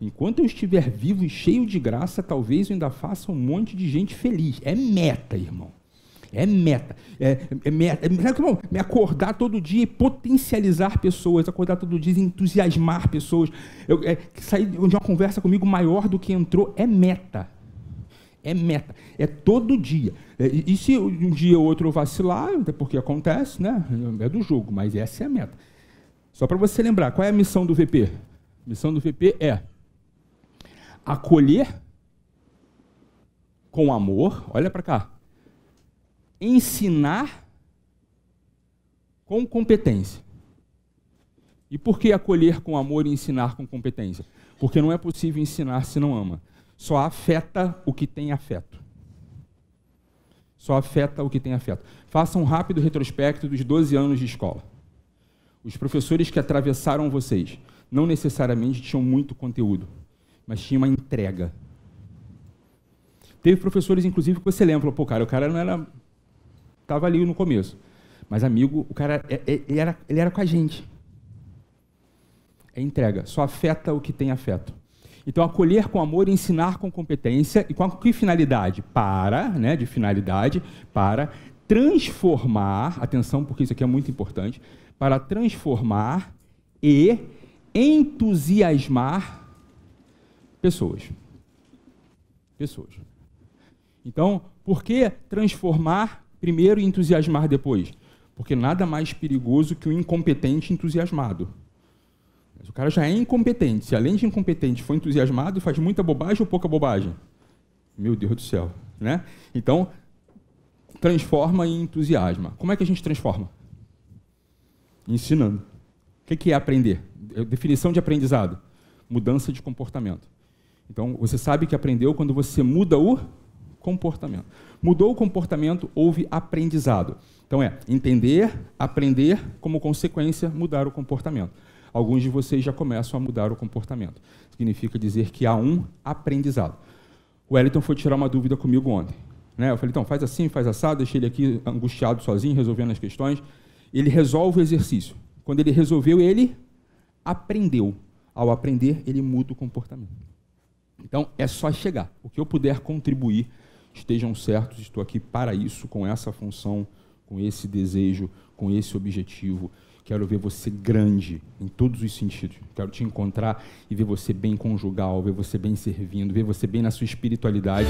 Enquanto eu estiver vivo e cheio de graça, talvez eu ainda faça um monte de gente feliz. É meta, irmão. É meta. É, é meta. É, me acordar todo dia e potencializar pessoas, acordar todo dia e entusiasmar pessoas. Eu, é, sair de uma conversa comigo maior do que entrou é meta. É meta. É todo dia. É, e, e se um dia ou outro eu vacilar, até porque acontece, né? É do jogo, mas essa é a meta. Só para você lembrar, qual é a missão do VP? A missão do VP é acolher com amor, olha para cá. Ensinar com competência. E por que acolher com amor e ensinar com competência? Porque não é possível ensinar se não ama. Só afeta o que tem afeto. Só afeta o que tem afeto. Faça um rápido retrospecto dos 12 anos de escola. Os professores que atravessaram vocês não necessariamente tinham muito conteúdo mas tinha uma entrega. Teve professores, inclusive, que você lembra, pô, cara, o cara não era. Estava ali no começo. Mas, amigo, o cara, é, é, ele era, ele era com a gente. É entrega. Só afeta o que tem afeto. Então, acolher com amor, ensinar com competência e com que finalidade? Para, né, de finalidade, para transformar, atenção porque isso aqui é muito importante, para transformar e entusiasmar Pessoas. Pessoas. Então, por que transformar primeiro e entusiasmar depois? Porque nada mais perigoso que o incompetente entusiasmado. Mas o cara já é incompetente. Se além de incompetente for entusiasmado, faz muita bobagem ou pouca bobagem? Meu Deus do céu. Né? Então, transforma e entusiasma. Como é que a gente transforma? Ensinando. O que é aprender? É definição de aprendizado: mudança de comportamento. Então, você sabe que aprendeu quando você muda o comportamento. Mudou o comportamento, houve aprendizado. Então, é entender, aprender, como consequência, mudar o comportamento. Alguns de vocês já começam a mudar o comportamento. Significa dizer que há um aprendizado. O Wellington foi tirar uma dúvida comigo ontem. Né? Eu falei, então, faz assim, faz assado, deixei ele aqui angustiado sozinho, resolvendo as questões. Ele resolve o exercício. Quando ele resolveu, ele aprendeu. Ao aprender, ele muda o comportamento. Então é só chegar. O que eu puder contribuir, estejam certos, estou aqui para isso, com essa função, com esse desejo, com esse objetivo. Quero ver você grande em todos os sentidos. Quero te encontrar e ver você bem conjugal, ver você bem servindo, ver você bem na sua espiritualidade.